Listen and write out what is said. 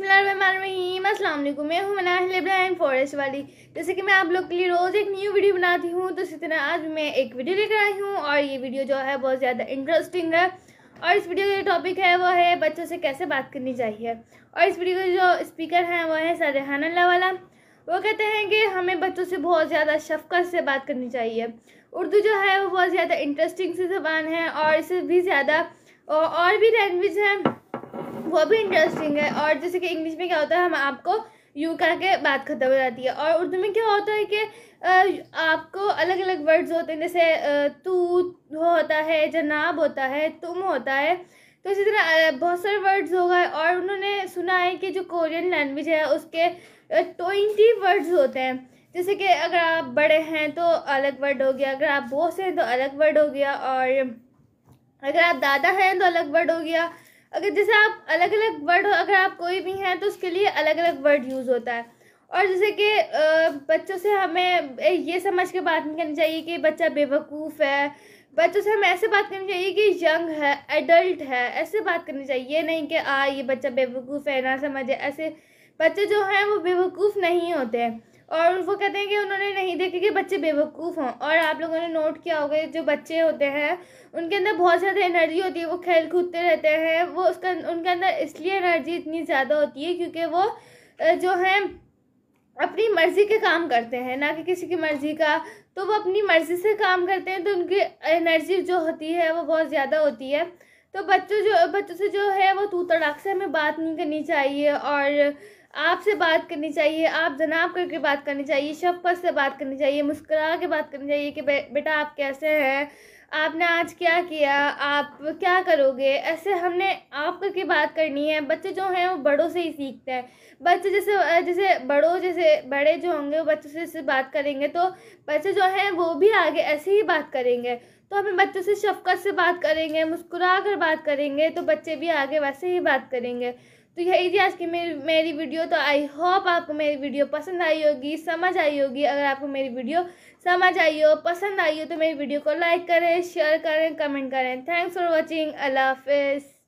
बसमीम असल मैं हूँ मनाहिल इब्राहिम फॉरेस्ट वाली जैसे कि मैं आप लोग के लिए रोज़ एक न्यू वीडियो बनाती हूँ तो इसी तरह आज मैं एक वीडियो लेकर आई हूँ और ये वीडियो जो है बहुत ज़्यादा इंटरेस्टिंग है और इस वीडियो का जो टॉपिक है वो है बच्चों से कैसे बात करनी चाहिए और इस वीडियो का जो स्पीकर हैं वो है सरहान अल्लाह वाला वो कहते हैं कि हमें बच्चों से बहुत ज़्यादा शफकत से बात करनी चाहिए उर्दू जो है वो बहुत ज़्यादा इंटरेस्टिंग सी जबान है और इससे भी ज़्यादा और भी लैंग्वेज है वो भी इंटरेस्टिंग है और जैसे कि इंग्लिश में क्या होता है हम आपको यू कह के बात ख़त्म हो जाती है और उर्दू में क्या होता है कि आपको अलग अलग वर्ड्स होते हैं जैसे तू होता है जनाब होता है तुम होता है तो इसी तरह बहुत सारे वर्ड्स हो गए और उन्होंने सुना है कि जो कोरियन लैंग्वेज है उसके ट्वेंटी वर्ड्स होते हैं जैसे कि अगर आप बड़े हैं तो अलग वर्ड हो गया अगर आप बोस हैं तो अलग वर्ड हो गया और अगर आप दादा हैं तो अलग वर्ड हो गया अगर जैसे आप अलग अलग वर्ड अगर आप कोई भी हैं तो उसके लिए अलग अलग वर्ड यूज़ होता है और जैसे कि बच्चों से हमें ये समझ के बात नहीं करनी चाहिए कि बच्चा बेवकूफ़ है बच्चों से हमें ऐसे बात करनी चाहिए कि यंग है एडल्ट है ऐसे बात करनी चाहिए ये नहीं कि आ ये बच्चा बेवकूफ़ है ना समझे ऐसे बच्चे जो हैं वो बेवकूफ़ नहीं होते हैं और उनको कहते हैं कि उन्होंने नहीं देखा कि बच्चे बेवकूफ़ हों और आप लोगों ने नोट किया होगा जो बच्चे होते हैं उनके अंदर बहुत ज़्यादा एनर्जी होती है वो खेल कूदते रहते हैं वो उसका उनके अंदर इसलिए एनर्जी इतनी ज़्यादा होती है क्योंकि वो जो है अपनी मर्ज़ी के काम करते हैं ना कि किसी की मर्ज़ी का तो वो अपनी मर्ज़ी से काम करते हैं तो उनकी एनर्जी जो होती है वो बहुत ज़्यादा होती है तो बच्चों जो बच्चों से जो है वो तू तड़ाक से हमें बात नहीं करनी चाहिए और आपसे बात करनी चाहिए आप जनाब करके बात करनी चाहिए शफ़त से बात करनी चाहिए मुस्करा के बात करनी चाहिए कि बे, बेटा आप कैसे हैं आपने आज क्या किया आप क्या करोगे ऐसे हमने आप करके बात करनी है बच्चे जो हैं वो बड़ों से ही सीखते हैं बच्चे जैसे जैसे बड़ों जैसे बड़े जो होंगे वो बच्चों से बात करेंगे तो बच्चे जो हैं वो भी आगे ऐसे ही बात करेंगे तो हमें बच्चों से शफकत से बात करेंगे मुस्कुरा कर बात करेंगे तो बच्चे भी आगे वैसे ही बात करेंगे तो यही थी आज की मेरी मेरी वीडियो तो आई होप आपको मेरी वीडियो पसंद आई होगी समझ आई होगी अगर आपको मेरी वीडियो समझ आई हो पसंद आई हो तो मेरी वीडियो को लाइक करें शेयर करें कमेंट करें थैंक्स फॉर वॉचिंग अल्लाह हाफिज़